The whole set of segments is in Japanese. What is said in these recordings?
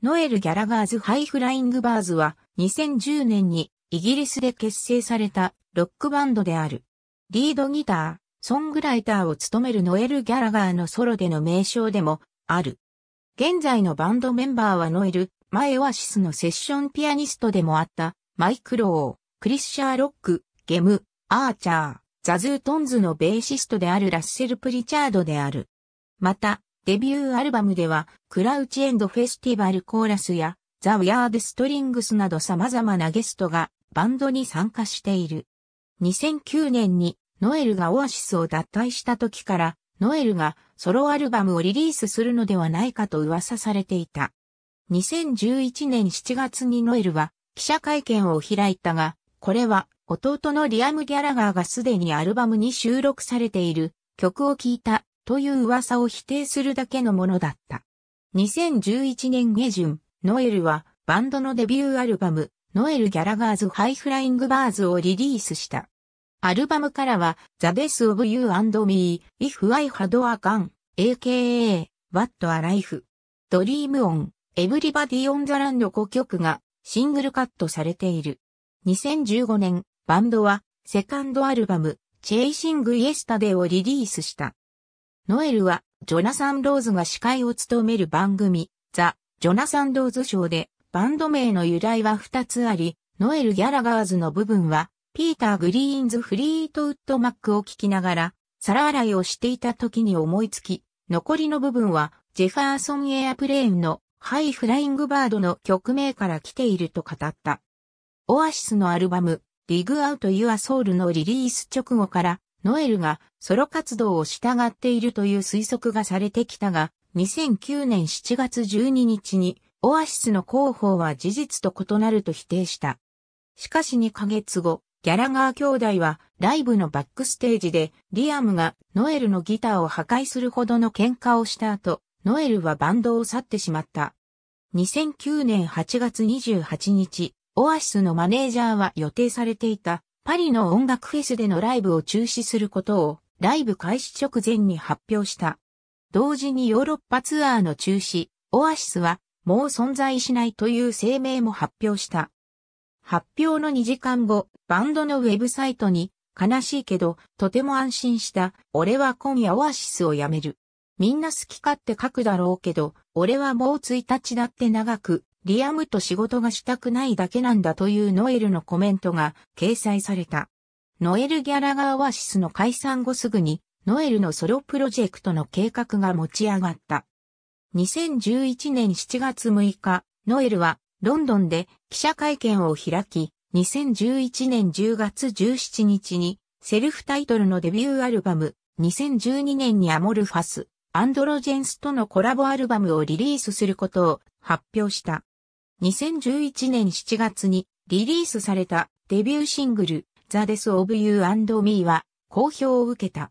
ノエル・ギャラガーズ・ハイフライング・バーズは2010年にイギリスで結成されたロックバンドである。リードギター、ソングライターを務めるノエル・ギャラガーのソロでの名称でもある。現在のバンドメンバーはノエル、マオアシスのセッションピアニストでもあったマイク・ロー、クリス・シャーロック、ゲム、アーチャー、ザズートンズのベーシストであるラッセル・プリチャードである。また、デビューアルバムでは、クラウチエンドフェスティバルコーラスや、ザ・ウィアード・ストリングスなど様々なゲストがバンドに参加している。2009年にノエルがオアシスを脱退した時から、ノエルがソロアルバムをリリースするのではないかと噂されていた。2011年7月にノエルは記者会見を開いたが、これは弟のリアム・ギャラガーがすでにアルバムに収録されている曲を聴いたという噂を否定するだけのものだった。2011年下旬、ノエルはバンドのデビューアルバム、ノエル・ギャラガーズ・ハイフライング・バーズをリリースした。アルバムからは、The d e s t of You and Me, If I Had a Gun, aka, What a Life, Dream On, Everybody on the Land 5曲がシングルカットされている。2015年、バンドはセカンドアルバム、Chasing Yesterday をリリースした。ノエルは、ジョナサン・ローズが司会を務める番組、ザ・ジョナサン・ローズ賞で、バンド名の由来は2つあり、ノエル・ギャラガーズの部分は、ピーター・グリーンズ・フリートウッド・マックを聴きながら、皿洗いをしていた時に思いつき、残りの部分は、ジェファーソン・エアプレーンの、ハイ・フライング・バードの曲名から来ていると語った。オアシスのアルバム、ディグアウト・ユア・ソウルのリリース直後から、ノエルがソロ活動を従っているという推測がされてきたが、2009年7月12日に、オアシスの広報は事実と異なると否定した。しかし2ヶ月後、ギャラガー兄弟はライブのバックステージでリアムがノエルのギターを破壊するほどの喧嘩をした後、ノエルはバンドを去ってしまった。2009年8月28日、オアシスのマネージャーは予定されていたパリの音楽フェスでのライブを中止することをライブ開始直前に発表した。同時にヨーロッパツアーの中止、オアシスはもう存在しないという声明も発表した。発表の2時間後、バンドのウェブサイトに、悲しいけど、とても安心した、俺は今夜オアシスをやめる。みんな好き勝手書くだろうけど、俺はもう1日だって長く、リアムと仕事がしたくないだけなんだというノエルのコメントが掲載された。ノエル・ギャラガー・オアシスの解散後すぐに、ノエルのソロプロジェクトの計画が持ち上がった。2011年7月6日、ノエルはロンドンで記者会見を開き、2011年10月17日にセルフタイトルのデビューアルバム、2012年にアモルファス、アンドロジェンスとのコラボアルバムをリリースすることを発表した。2011年7月にリリースされたデビューシングル The Death of You and Me は好評を受けた。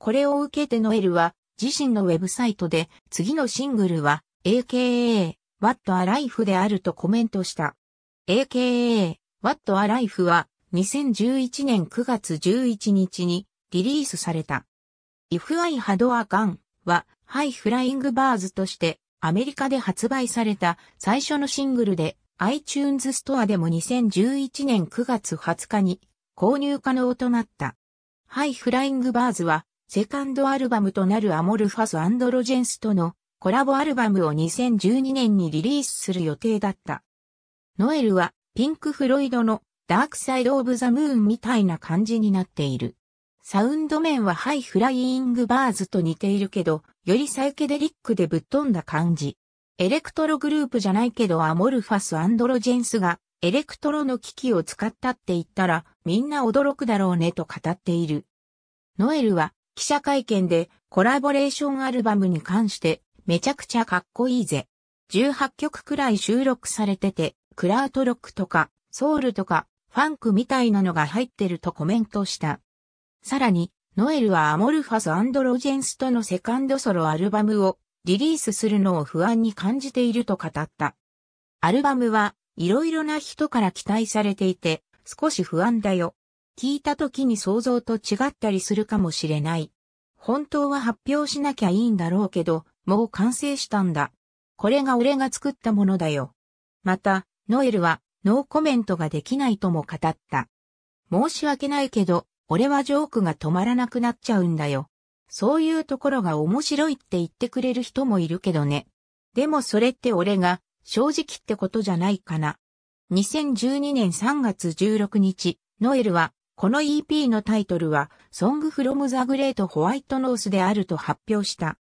これを受けてノエルは自身のウェブサイトで次のシングルは AKA What a Life であるとコメントした。AKA What a Life は2011年9月11日にリリースされた。If I Had a Gun はハイフライングバーズとしてアメリカで発売された最初のシングルで iTunes ストアでも2011年9月20日に購入可能となった。ハイフライングバーズはセカンドアルバムとなるアモルファスアンドロジェンスとのコラボアルバムを2012年にリリースする予定だった。ノエルはピンク・フロイドのダークサイド・オブ・ザ・ムーンみたいな感じになっている。サウンド面はハイフライイングバーズと似ているけど、よりサイケデリックでぶっ飛んだ感じ。エレクトログループじゃないけどアモルファスアンドロジェンスがエレクトロの機器を使ったって言ったらみんな驚くだろうねと語っている。ノエルは記者会見でコラボレーションアルバムに関してめちゃくちゃかっこいいぜ。18曲くらい収録されてて、クラートロックとかソウルとかファンクみたいなのが入ってるとコメントした。さらに、ノエルはアモルファス・アンドロジェンスとのセカンドソロアルバムをリリースするのを不安に感じていると語った。アルバムはいろいろな人から期待されていて少し不安だよ。聞いた時に想像と違ったりするかもしれない。本当は発表しなきゃいいんだろうけど、もう完成したんだ。これが俺が作ったものだよ。また、ノエルはノーコメントができないとも語った。申し訳ないけど、俺はジョークが止まらなくなっちゃうんだよ。そういうところが面白いって言ってくれる人もいるけどね。でもそれって俺が正直ってことじゃないかな。2012年3月16日、ノエルは、この EP のタイトルは、Song from the Great White North であると発表した。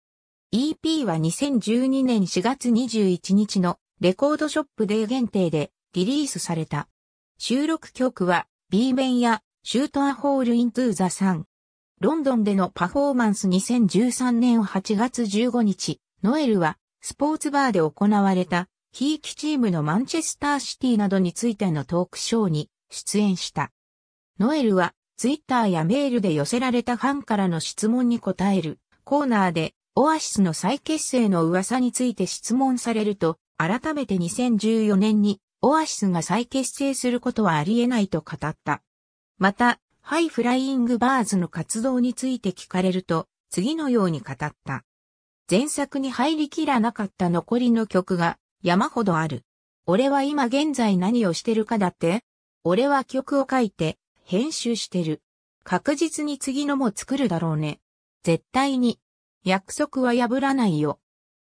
EP は2012年4月21日のレコードショップで限定でリリースされた。収録曲は B 面やシュートアホールイントゥーザサン。ロンドンでのパフォーマンス2013年8月15日、ノエルはスポーツバーで行われた、ヒーキチームのマンチェスターシティなどについてのトークショーに出演した。ノエルはツイッターやメールで寄せられたファンからの質問に答えるコーナーでオアシスの再結成の噂について質問されると、改めて2014年にオアシスが再結成することはありえないと語った。また、ハイフライングバーズの活動について聞かれると、次のように語った。前作に入りきらなかった残りの曲が山ほどある。俺は今現在何をしてるかだって俺は曲を書いて編集してる。確実に次のも作るだろうね。絶対に。約束は破らないよ。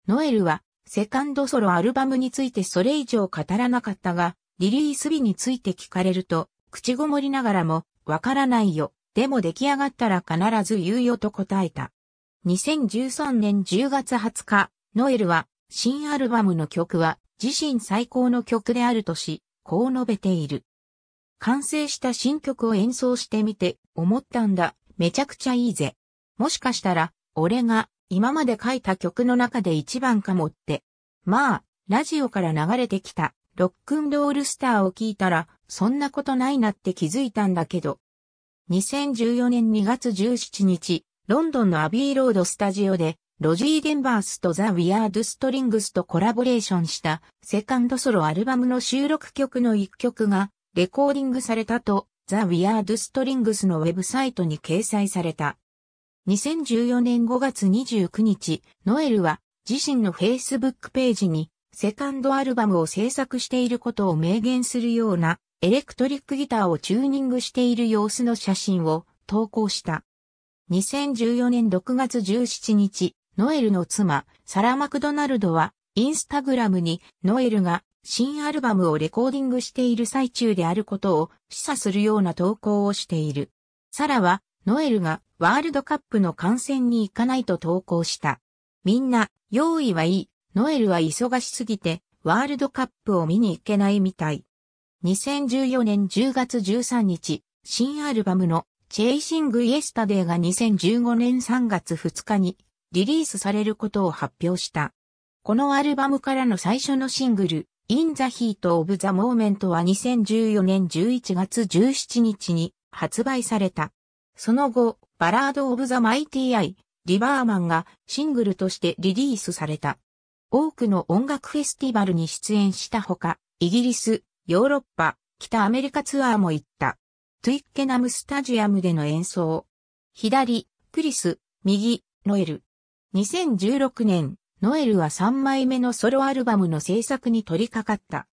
ノエルはセカンドソロアルバムについてそれ以上語らなかったが、リリース日について聞かれると、口ごもりながらも、わからないよ。でも出来上がったら必ず言うよと答えた。2013年10月20日、ノエルは、新アルバムの曲は自身最高の曲であるとし、こう述べている。完成した新曲を演奏してみて、思ったんだ、めちゃくちゃいいぜ。もしかしたら、俺が今まで書いた曲の中で一番かもって。まあ、ラジオから流れてきたロックンロールスターを聞いたら、そんなことないなって気づいたんだけど。2014年2月17日、ロンドンのアビーロードスタジオで、ロジー・デンバースとザ・ウィアード・ストリングスとコラボレーションしたセカンドソロアルバムの収録曲の一曲がレコーディングされたとザ・ウィアード・ストリングスのウェブサイトに掲載された。2014年5月29日、ノエルは自身の Facebook ページにセカンドアルバムを制作していることを明言するようなエレクトリックギターをチューニングしている様子の写真を投稿した。2014年6月17日、ノエルの妻、サラ・マクドナルドは、インスタグラムにノエルが新アルバムをレコーディングしている最中であることを示唆するような投稿をしている。サラは、ノエルがワールドカップの観戦に行かないと投稿した。みんな、用意はいい。ノエルは忙しすぎて、ワールドカップを見に行けないみたい。2014年10月13日、新アルバムのチェイシング・イエスタデーが2015年3月2日にリリースされることを発表した。このアルバムからの最初のシングル、In the Heat of the Moment は2014年11月17日に発売された。その後、バラード・オブ・ザ・マイティ・アイ、リバーマンがシングルとしてリリースされた。多くの音楽フェスティバルに出演したほか、イギリス、ヨーロッパ、北アメリカツアーも行った。トゥイッケナムスタジアムでの演奏。左、クリス、右、ノエル。2016年、ノエルは3枚目のソロアルバムの制作に取り掛かった。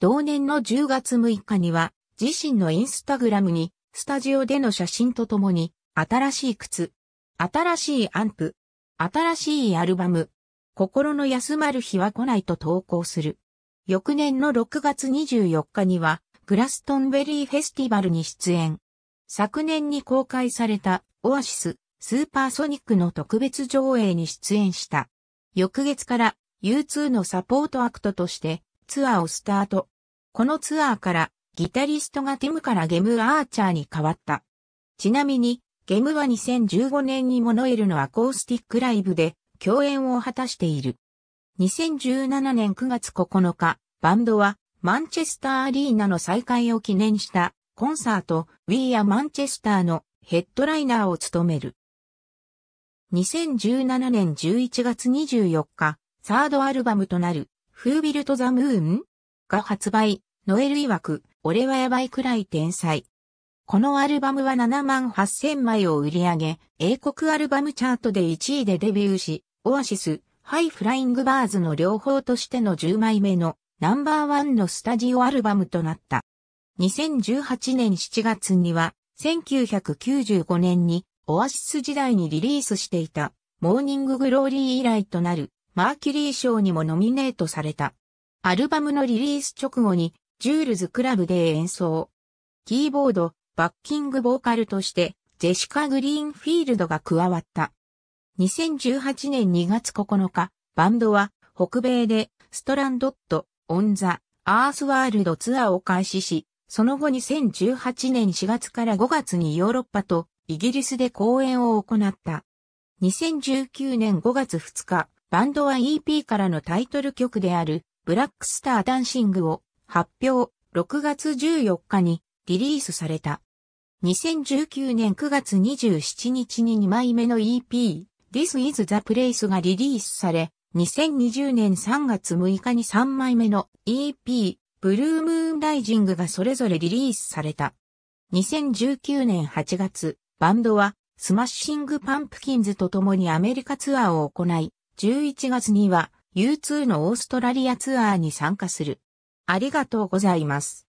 同年の10月6日には、自身のインスタグラムに、スタジオでの写真とともに、新しい靴、新しいアンプ、新しいアルバム、心の休まる日は来ないと投稿する。翌年の6月24日には、グラストンベリーフェスティバルに出演。昨年に公開された、オアシス、スーパーソニックの特別上映に出演した。翌月から U2 のサポートアクトとしてツアーをスタート。このツアーからギタリストがティムからゲム・アーチャーに変わった。ちなみにゲムは2015年にモノエルのアコースティックライブで共演を果たしている。2017年9月9日、バンドはマンチェスターアリーナの再開を記念したコンサート We are Manchester のヘッドライナーを務める。2017年11月24日、サードアルバムとなる Who Built the Moon? が発売、ノエル曰く、俺はやばいくらい天才。このアルバムは7万8000枚を売り上げ、英国アルバムチャートで1位でデビューし、オアシス、ハイフライングバーズの両方としての10枚目のナンバーワンのスタジオアルバムとなった。2018年7月には、1995年にオアシス時代にリリースしていたモーニンググローリー以来となるマーキュリー賞にもノミネートされた。アルバムのリリース直後にジュールズクラブで演奏。キーボード、バッキングボーカルとしてジェシカ・グリーンフィールドが加わった。2018年2月9日、バンドは北米でストランドット・オン・ザ・アースワールドツアーを開始し、その後2018年4月から5月にヨーロッパとイギリスで公演を行った。2019年5月2日、バンドは EP からのタイトル曲であるブラックスターダンシングを発表、6月14日にリリースされた。2019年9月27日に2枚目の EP、This is the Place がリリースされ、2020年3月6日に3枚目の EP、ブルームーンライジングがそれぞれリリースされた。2019年8月、バンドはスマッシングパンプキンズと共にアメリカツアーを行い、11月には U2 のオーストラリアツアーに参加する。ありがとうございます。